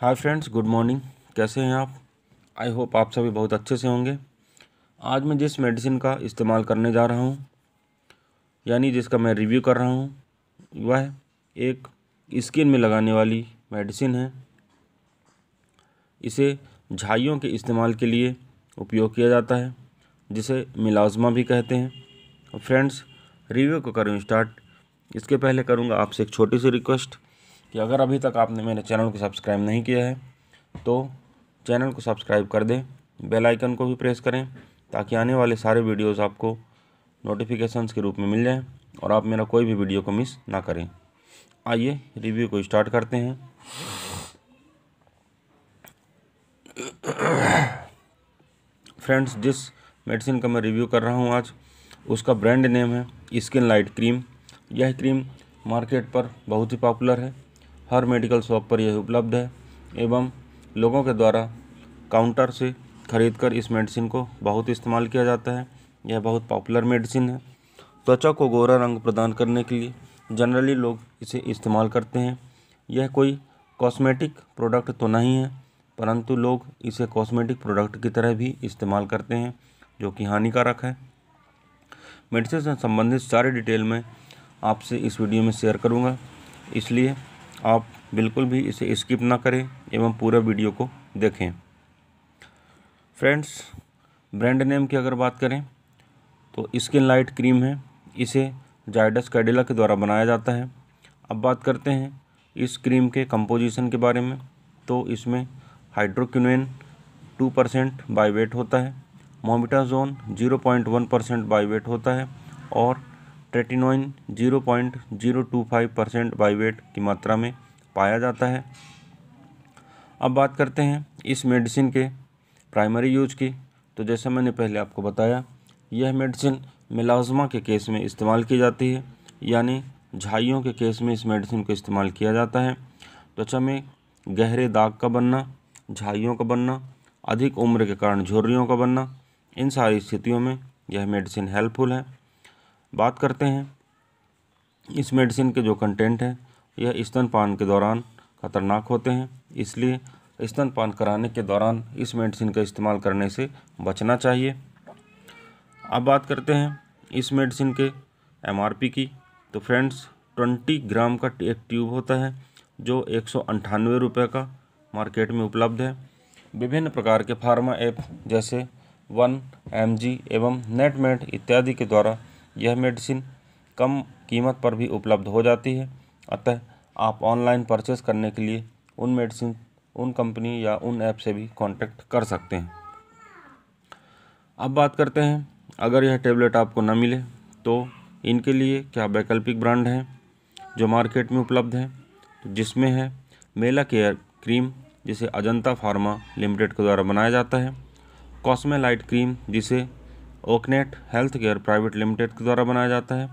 hi friends good morning कैसे हैं आप आई होप आप सभी बहुत अच्छे से होंगे आज मैं जिस मेडिसिन का इस्तेमाल करने जा रहा हूँ यानी जिसका मैं रिव्यू कर रहा हूँ वह एक स्किन में लगाने वाली मेडिसिन है इसे झाइयों के इस्तेमाल के लिए उपयोग किया जाता है जिसे मिलाजमा भी कहते हैं फ्रेंड्स रिव्यू को करूँ स्टार्ट इसके पहले करूँगा आपसे एक छोटी सी रिक्वेस्ट कि अगर अभी तक आपने मेरे चैनल को सब्सक्राइब नहीं किया है तो चैनल को सब्सक्राइब कर दें बेल आइकन को भी प्रेस करें ताकि आने वाले सारे वीडियोस आपको नोटिफिकेशंस के रूप में मिल जाएं और आप मेरा कोई भी वीडियो को मिस ना करें आइए रिव्यू को स्टार्ट करते हैं फ्रेंड्स जिस मेडिसिन का मैं रिव्यू कर रहा हूँ आज उसका ब्रांड नेम है स्किन लाइट क्रीम यह क्रीम मार्केट पर बहुत ही पॉपुलर है हर मेडिकल शॉप पर यह उपलब्ध है एवं लोगों के द्वारा काउंटर से खरीदकर इस मेडिसिन को बहुत इस्तेमाल किया जाता है यह बहुत पॉपुलर मेडिसिन है त्वचा को गोरा रंग प्रदान करने के लिए जनरली लोग इसे इस्तेमाल करते हैं यह कोई कॉस्मेटिक प्रोडक्ट तो नहीं है परंतु लोग इसे कॉस्मेटिक प्रोडक्ट की तरह भी इस्तेमाल करते हैं जो कि हानिकारक है मेडिसिन से संबंधित सारी डिटेल में आपसे इस वीडियो में शेयर करूँगा इसलिए आप बिल्कुल भी इसे स्किप ना करें एवं पूरा वीडियो को देखें फ्रेंड्स ब्रांड नेम की अगर बात करें तो स्किन लाइट क्रीम है इसे जाइडस कैडिला के द्वारा बनाया जाता है अब बात करते हैं इस क्रीम के कंपोजिशन के बारे में तो इसमें hydroquinone two percent by weight होता है mometasone zero point one percent by weight होता है और ट्रेटिनोइन 0.025 परसेंट बाईवेट की मात्रा में पाया जाता है अब बात करते हैं इस मेडिसिन के प्राइमरी यूज की तो जैसा मैंने पहले आपको बताया यह मेडिसिन मिलाजमा के केस में इस्तेमाल की जाती है यानी झाइयों के केस में इस मेडिसिन को इस्तेमाल किया जाता है त्वचा में गहरे दाग का बनना झाइयों का बनना अधिक उम्र के कारण झुर्रियों का बनना इन सारी स्थितियों में यह मेडिसिन हेल्पफुल है बात करते हैं इस मेडिसिन के जो कंटेंट हैं यह स्तनपान के दौरान खतरनाक होते हैं इसलिए स्तनपान कराने के दौरान इस मेडिसिन का इस्तेमाल करने से बचना चाहिए अब बात करते हैं इस मेडिसिन के एम की तो फ्रेंड्स ट्वेंटी ग्राम का एक ट्यूब होता है जो एक सौ का मार्केट में उपलब्ध है विभिन्न प्रकार के फार्मा ऐप जैसे वन एम एवं नेटमेट इत्यादि के द्वारा यह मेडिसिन कम कीमत पर भी उपलब्ध हो जाती है अतः आप ऑनलाइन परचेस करने के लिए उन मेडिसिन उन कंपनी या उन ऐप से भी कांटेक्ट कर सकते हैं अब बात करते हैं अगर यह टेबलेट आपको न मिले तो इनके लिए क्या वैकल्पिक ब्रांड हैं जो मार्केट में उपलब्ध हैं तो जिसमें है मेला केयर क्रीम जिसे अजंता फार्मा लिमिटेड के द्वारा बनाया जाता है कॉस्मेलाइट क्रीम जिसे Oaknet health care private limited के द्वारा बनाया जाता है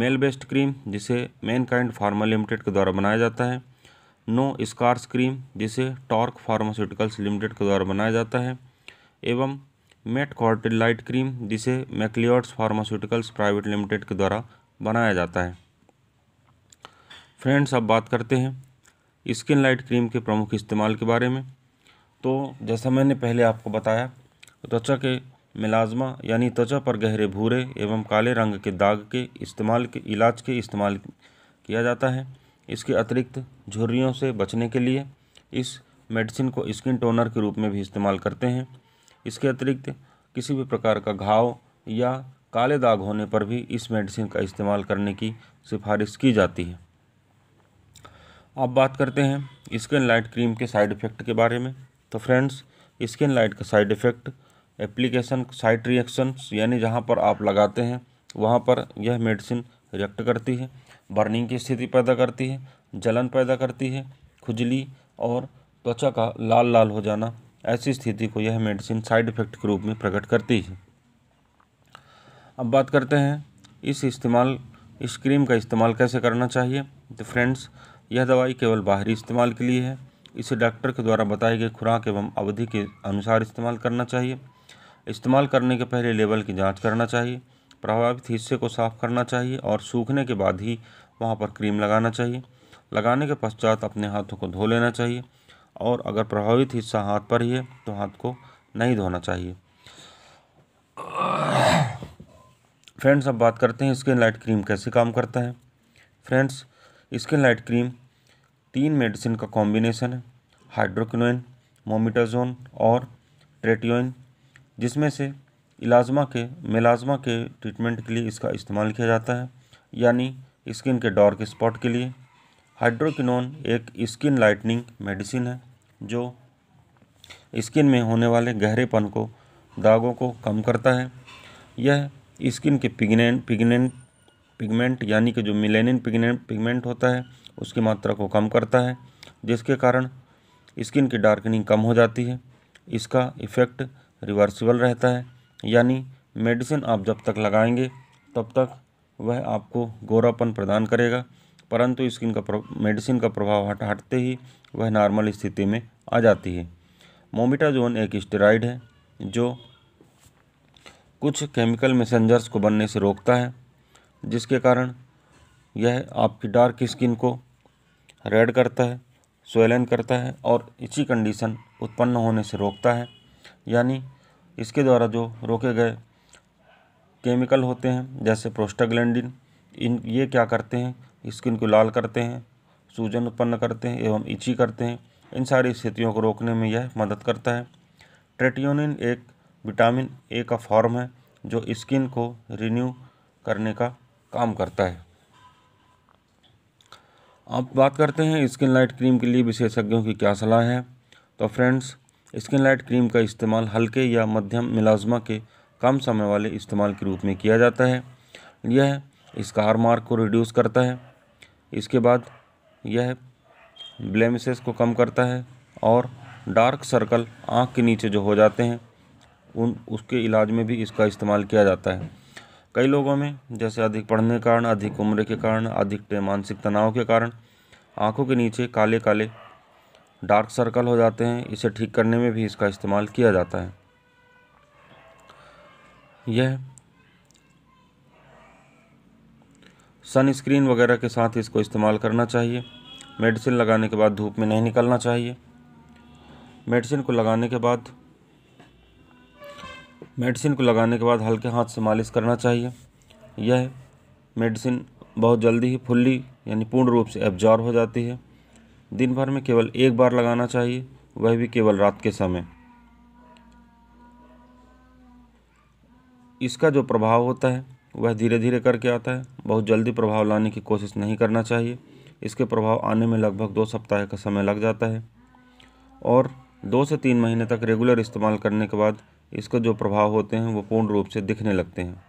मेल बेस्ड क्रीम जिसे मेन काइंड फार्मा लिमिटेड के द्वारा बनाया जाता है नो स्कार्स क्रीम जिसे टॉर्क फार्मास्यूटिकल्स लिमिटेड के द्वारा बनाया जाता है एवं मेट कॉर्टिल लाइट क्रीम जिसे मैक्लियर्स फार्मास्यूटिकल्स प्राइवेट लिमिटेड के द्वारा बनाया जाता है फ्रेंड्स अब बात करते हैं स्किन लाइट क्रीम के प्रमुख इस्तेमाल के बारे में तो जैसा मैंने पहले आपको बताया त्वचा के मिलाजमा यानी त्वचा पर गहरे भूरे एवं काले रंग के दाग के इस्तेमाल के इलाज के इस्तेमाल किया जाता है इसके अतिरिक्त झुर्रियों से बचने के लिए इस मेडिसिन को स्किन टोनर के रूप में भी इस्तेमाल करते हैं इसके अतिरिक्त किसी भी प्रकार का घाव या काले दाग होने पर भी इस मेडिसिन का इस्तेमाल करने की सिफारिश की जाती है अब बात करते हैं स्किन लाइट क्रीम के साइड इफ़ेक्ट के बारे में तो फ्रेंड्स स्किन लाइट का side effect application site reactions यानी जहाँ पर आप लगाते हैं वहाँ पर यह मेडिसिन रिएक्ट करती है बर्निंग की स्थिति पैदा करती है जलन पैदा करती है खुजली और त्वचा का लाल लाल हो जाना ऐसी स्थिति को यह मेडिसिन साइड इफेक्ट के रूप में प्रकट करती है अब बात करते हैं इस इस्तेमाल इस क्रीम का इस्तेमाल कैसे करना चाहिए तो फ्रेंड्स यह दवाई केवल बाहरी इस्तेमाल के लिए है इसे डॉक्टर के द्वारा बताई गई खुराक एवं अवधि के अनुसार इस्तेमाल करना चाहिए इस्तेमाल करने के पहले लेबल की जांच करना चाहिए प्रभावित हिस्से को साफ करना चाहिए और सूखने के बाद ही वहाँ पर क्रीम लगाना चाहिए लगाने के पश्चात अपने हाथों को धो लेना चाहिए और अगर प्रभावित हिस्सा हाथ पर ही है तो हाथ को नहीं धोना चाहिए फ्रेंड्स अब बात करते हैं स्किन लाइट क्रीम कैसे काम करता है फ्रेंड्स स्किन लाइट क्रीम तीन मेडिसिन का कॉम्बिनेशन है हाइड्रोक्नोइन मोमिटाजोन और ट्रेटियोइन जिसमें से इलाजमा के मेलाजमा के ट्रीटमेंट के लिए इसका इस्तेमाल किया जाता है यानी स्किन के डार्क स्पॉट के लिए हाइड्रोकिनोन एक स्किन लाइटनिंग मेडिसिन है जो स्किन में होने वाले गहरेपन को दागों को कम करता है यह स्किन के पिगनेंट पिगनेंट पिगमेंट यानी कि जो मिलेनिन पिगने पिगमेंट होता है उसकी मात्रा को कम करता है जिसके कारण स्किन की डार्कनिंग कम हो जाती है इसका इफ़ेक्ट रिवर्सिबल रहता है यानी मेडिसिन आप जब तक लगाएंगे तब तक वह आपको गोरापन प्रदान करेगा परंतु स्किन का मेडिसिन का प्रभाव हट हटते ही वह नॉर्मल स्थिति में आ जाती है मोमिटाजोन एक स्टेराइड है जो कुछ केमिकल मैसेंजर्स को बनने से रोकता है जिसके कारण यह आपकी डार्क स्किन को रेड करता है स्वेलन करता है और इसी कंडीशन उत्पन्न होने से रोकता है यानी इसके द्वारा जो रोके गए केमिकल होते हैं जैसे प्रोस्टाग्लैंडिन इन ये क्या करते हैं स्किन को लाल करते हैं सूजन उत्पन्न करते हैं एवं इची करते हैं इन सारी स्थितियों को रोकने में यह मदद करता है ट्रेटियोनिन एक विटामिन ए का फॉर्म है जो स्किन को रिन्यू करने का काम करता है अब बात करते हैं स्किन लाइट क्रीम के लिए विशेषज्ञों की क्या सलाह है तो फ्रेंड्स स्किन लाइट क्रीम का इस्तेमाल हल्के या मध्यम मिलाजमा के कम समय वाले इस्तेमाल के रूप में किया जाता है यह स्कार मार्क को रिड्यूस करता है इसके बाद यह ब्लेमिसेस को कम करता है और डार्क सर्कल आँख के नीचे जो हो जाते हैं उन उसके इलाज में भी इसका इस्तेमाल किया जाता है कई लोगों में जैसे अधिक पढ़ने के कारण अधिक उम्र के कारण अधिक मानसिक तनाव के कारण आंखों के नीचे काले काले डार्क सर्कल हो जाते हैं इसे ठीक करने में भी इसका इस्तेमाल किया जाता है यह सनस्क्रीन वगैरह के साथ इसको इस्तेमाल करना चाहिए मेडिसिन लगाने के बाद धूप में नहीं निकलना चाहिए मेडिसिन को लगाने के बाद मेडिसिन को लगाने के बाद हल्के हाथ से मालिश करना चाहिए यह मेडिसिन बहुत जल्दी ही फुल्ली यानी पूर्ण रूप से एब्जॉर्व हो जाती है दिन भर में केवल एक बार लगाना चाहिए वह भी केवल रात के समय इसका जो प्रभाव होता है वह धीरे धीरे करके आता है बहुत जल्दी प्रभाव लाने की कोशिश नहीं करना चाहिए इसके प्रभाव आने में लगभग दो सप्ताह का समय लग जाता है और दो से तीन महीने तक रेगुलर इस्तेमाल करने के बाद इसके जो प्रभाव होते हैं वो पूर्ण रूप से दिखने लगते हैं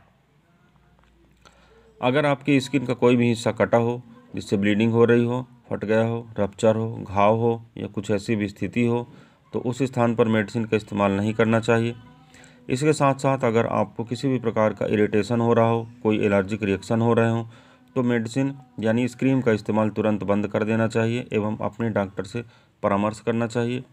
अगर आपकी स्किन का कोई भी हिस्सा कटा हो जिससे ब्लीडिंग हो रही हो फट गया हो रपच्चर हो घाव हो या कुछ ऐसी भी स्थिति हो तो उस स्थान पर मेडिसिन का इस्तेमाल नहीं करना चाहिए इसके साथ साथ अगर आपको किसी भी प्रकार का इरिटेशन हो रहा हो कोई एलर्जिक रिएक्शन हो रहे हो तो मेडिसिन यानी इस क्रीम का इस्तेमाल तुरंत बंद कर देना चाहिए एवं अपने डॉक्टर से परामर्श करना चाहिए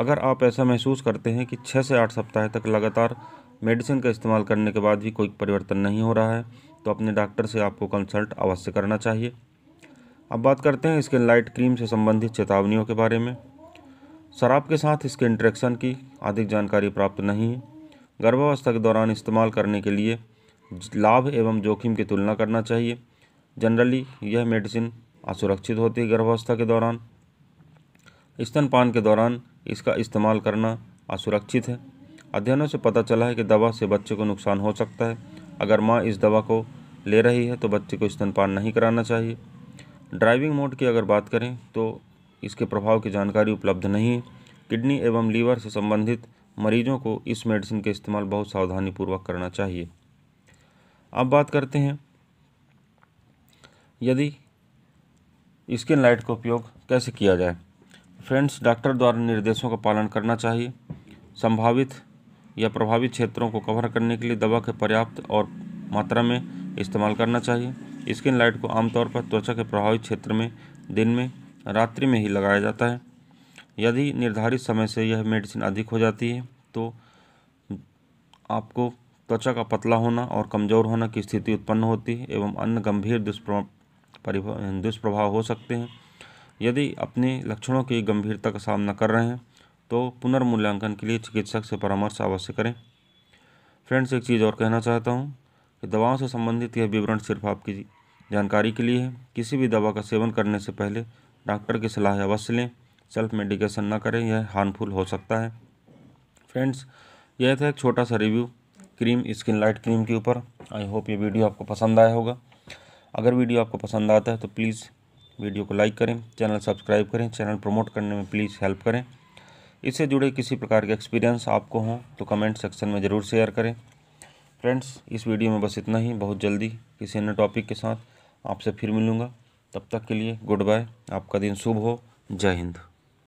अगर आप ऐसा महसूस करते हैं कि छः से आठ सप्ताह तक लगातार मेडिसिन का इस्तेमाल करने के बाद भी कोई परिवर्तन नहीं हो रहा है तो अपने डॉक्टर से आपको कंसल्ट अवश्य करना चाहिए अब बात करते हैं स्किन लाइट क्रीम से संबंधित चेतावनियों के बारे में शराब के साथ इसके इंट्रैक्शन की अधिक जानकारी प्राप्त नहीं है गर्भावस्था के दौरान इस्तेमाल करने के लिए लाभ एवं जोखिम की तुलना करना चाहिए जनरली यह मेडिसिन असुरक्षित होती है गर्भावस्था के दौरान स्तनपान के दौरान इसका इस्तेमाल करना असुरक्षित है अध्ययनों से पता चला है कि दवा से बच्चे को नुकसान हो सकता है अगर माँ इस दवा को ले रही है तो बच्चे को स्तनपान नहीं कराना चाहिए ड्राइविंग मोड की अगर बात करें तो इसके प्रभाव की जानकारी उपलब्ध नहीं है किडनी एवं लीवर से संबंधित मरीजों को इस मेडिसिन का इस्तेमाल बहुत सावधानीपूर्वक करना चाहिए अब बात करते हैं यदि स्किन लाइट का उपयोग कैसे किया जाए फ्रेंड्स डॉक्टर द्वारा निर्देशों का पालन करना चाहिए संभावित या प्रभावित क्षेत्रों को कवर करने के लिए दवा के पर्याप्त और मात्रा में इस्तेमाल करना चाहिए स्किन लाइट को आमतौर पर त्वचा के प्रभावित क्षेत्र में दिन में रात्रि में ही लगाया जाता है यदि निर्धारित समय से यह मेडिसिन अधिक हो जाती है तो आपको त्वचा का पतला होना और कमज़ोर होना की स्थिति उत्पन्न होती है एवं अन्य गंभीर दुष्प्रभाव दुष्प्रभाव हो सकते हैं यदि अपने लक्षणों की गंभीरता का सामना कर रहे हैं तो पुनर्मूल्यांकन के लिए चिकित्सक से परामर्श अवश्य करें फ्रेंड्स एक चीज़ और कहना चाहता हूँ कि दवाओं से संबंधित यह विवरण सिर्फ आपकी जानकारी के लिए किसी भी दवा का सेवन करने से पहले डॉक्टर की सलाह अवश्य लें सेल्फ मेडिकेशन ना करें यह हार्मफुल हो सकता है फ्रेंड्स यह था एक छोटा सा review cream skin light cream के ऊपर आई होप ये वीडियो आपको पसंद आया होगा अगर वीडियो आपको पसंद आता है तो प्लीज़ वीडियो को लाइक करें चैनल सब्सक्राइब करें चैनल प्रमोट करने में प्लीज़ हेल्प करें इससे जुड़े किसी प्रकार के एक्सपीरियंस आपको हों तो कमेंट सेक्शन में ज़रूर शेयर करें फ्रेंड्स इस वीडियो में बस इतना ही बहुत जल्दी किसी अन्य टॉपिक के साथ आपसे फिर मिलूँगा तब तक के लिए गुड बाय आपका दिन शुभ हो जय हिंद